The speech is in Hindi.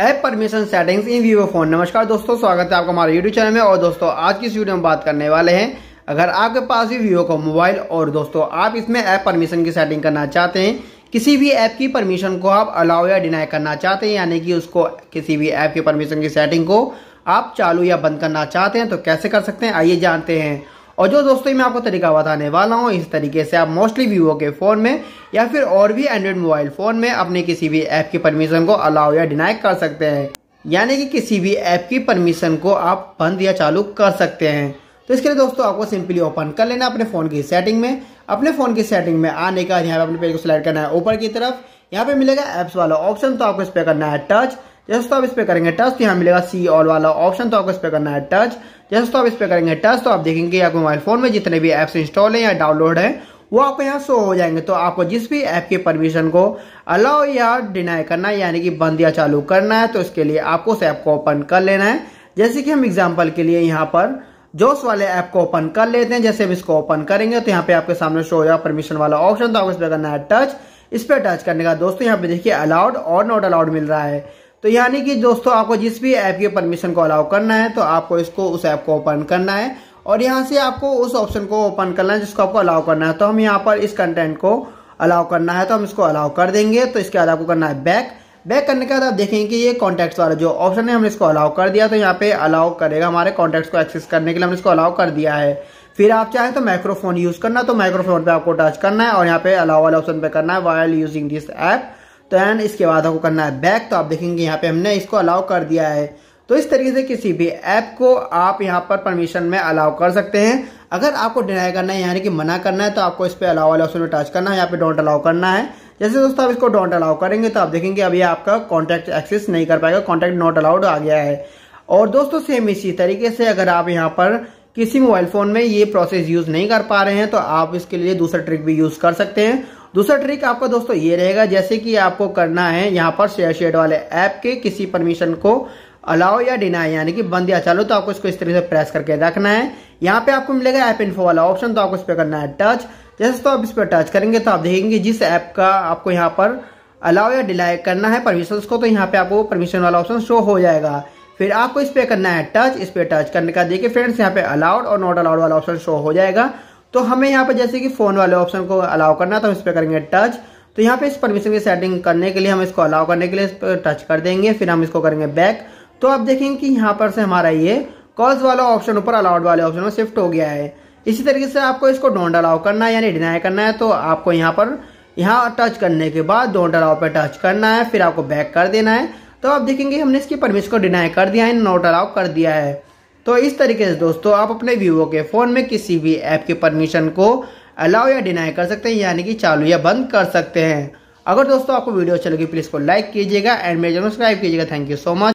app permission settings in Vivo phone नमस्कार दोस्तों स्वागत है आपका हमारे यूट्यूब चैनल में और दोस्तों आज की इस वीडियो में बात करने वाले हैं अगर आपके पास भी वीवो का मोबाइल और दोस्तों आप इसमें ऐप परमिशन की सेटिंग करना चाहते हैं किसी भी ऐप की परमिशन को आप अलाउ या डिनाई करना चाहते हैं यानी कि उसको किसी भी ऐप की परमिशन की सेटिंग को आप चालू या बंद करना चाहते हैं तो कैसे कर सकते हैं आइए जानते हैं और जो दोस्तों मैं आपको तरीका बताने वाला हूँ इस तरीके से आप मोस्टली वीवो के फ़ोन में या फिर और भी एंड्रॉइड मोबाइल फ़ोन में अपने किसी भी ऐप की परमिशन को अलाउ या डिनाई कर सकते हैं यानी कि किसी भी ऐप की परमिशन को आप बंद या चालू कर सकते हैं तो इसके लिए दोस्तों आपको सिंपली ओपन कर लेना अपने फ़ोन की सेटिंग में अपने फ़ोन की सेटिंग में आने का यहाँ पे अपने पेज को सिलेक्ट करना है ऊपर की तरफ यहाँ पे मिलेगा ऐप्स वाला ऑप्शन तो आपको इस पर करना है टच जैसे तो आप इस पर करेंगे टच तो यहाँ मिलेगा सी ऑल वाला ऑप्शन तो आपको इस पर करना है टच जैसे तो आप इस पर करेंगे टच तो आप देखेंगे आपके मोबाइल फोन में जितने भी ऐप्स इंस्टॉल हैं या डाउनलोड हैं वो आपको यहाँ शो हो जाएंगे तो आपको जिस भी ऐप के परमिशन को अलाउ या डिनाई करना है यानी कि बंद या चालू करना है तो इसके लिए आपको उस ऐप को ओपन कर लेना है जैसे कि हम एग्जाम्पल के लिए यहाँ पर जोश वाले ऐप को ओपन कर लेते हैं जैसे हम इसको ओपन करेंगे तो यहाँ पे आपके सामने शो हो जाएगा परमिशन वाला ऑप्शन तो आपको इस पर करना है टच इस पर टच करने का दोस्तों यहाँ पे देखिए अलाउड और नॉट अलाउड मिल रहा है तो यानी कि दोस्तों आपको जिस भी ऐप की परमिशन को अलाउ करना है तो आपको इसको उस ऐप को ओपन करना है और यहाँ से आपको उस ऑप्शन को ओपन करना है जिसको आपको अलाउ करना है तो हम यहाँ पर इस कंटेंट को अलाउ करना है तो हम इसको अलाउ कर देंगे तो इसके बाद आपको करना है बैक बैक करने के बाद आप देखेंगे कि ये कॉन्टैक्ट्स वाला जो ऑप्शन है हमने इसको अलाउ कर दिया तो यहाँ पे अलाउ करेगा हमारे कॉन्टेक्ट को एक्सेस करने के लिए हमने इसको अलाउ कर दिया है फिर आप चाहें तो माइक्रोफोन यूज़ करना तो माइक्रोफोन पे आपको टच करना है और यहाँ पे अलाउ वाले ऑप्शन पे करना है वायल यूजिंग दिस ऐप तो एंड इसके बाद आपको करना है बैक तो आप देखेंगे यहाँ पे हमने इसको अलाउ कर दिया है तो इस तरीके से किसी भी ऐप को आप यहाँ पर परमिशन में अलाउ कर सकते हैं अगर आपको डिनाई करना है यानी कि मना करना है तो आपको इस पर अलाउ वाले ऑप्शन में टच करना है यहाँ पे डोंट अलाउ करना है जैसे दोस्तों आप इसको डोंट अलाउ करेंगे तो आप देखेंगे अभी आपका कॉन्टैक्ट एक्सेस नहीं कर पाएगा कॉन्टैक्ट नॉट अलाउड आ गया है और दोस्तों सेम इसी तरीके से अगर आप यहाँ पर किसी मोबाइल फ़ोन में ये प्रोसेस यूज़ नहीं कर पा रहे हैं तो आप इसके लिए दूसरा ट्रिक भी यूज़ कर सकते हैं दूसरा ट्रिक आपका दोस्तों ये रहेगा जैसे कि आपको करना है यहाँ पर शेयर शेड वाले ऐप के किसी परमिशन को अलाउ या डिनाई यानी कि बंद या चालू तो आपको इसको इस तरीके से प्रेस करके रखना है यहाँ पे आपको मिलेगा ऐप इन्फो वाला ऑप्शन तो आपको इस पर करना है टच जैसे तो आप इस पर टच करेंगे तो आप देखेंगे जिस ऐप का आपको यहाँ पर अलाउ या डिनाई करना है परमिशन को तो यहाँ पे आपको परमिशन वाला ऑप्शन शो हो जाएगा फिर आपको इस पर करना है टच इस पर टच करने का देखिए फ्रेंड्स यहाँ पे अलाउड और नॉट अलाउड वाला ऑप्शन शो हो जाएगा तो हमें यहाँ पर जैसे कि फोन वाले ऑप्शन को अलाउ करना था तो इस पर करेंगे टच तो यहाँ पे इस परमिशन की सेटिंग करने के लिए हम इसको अलाउ करने के लिए इस पर टच कर देंगे फिर हम इसको करेंगे बैक तो आप देखेंगे कि यहाँ पर से हमारा ये कॉल्स वाला ऑप्शन ऊपर अलाउड वाले ऑप्शन में शिफ्ट हो गया है इसी तरीके से आपको इसको डोंट अलाउ करना है यानी डिनाई करना है तो आपको यहाँ पर यहाँ टच करने के बाद डोंट अलाउ पर टच करना है फिर आपको बैक कर देना है तो आप देखेंगे हमने इसकी परमिशन को डिनाई कर दिया है नोट अलाउ कर दिया है तो इस तरीके से दोस्तों आप अपने वीवो के फ़ोन में किसी भी ऐप के परमिशन को अलाउ या डिनाई कर सकते हैं यानी कि चालू या बंद कर सकते हैं अगर दोस्तों आपको वीडियो अच्छी लगी प्लीज़ को लाइक कीजिएगा एंड मेरे सब्सक्राइब कीजिएगा थैंक यू सो मच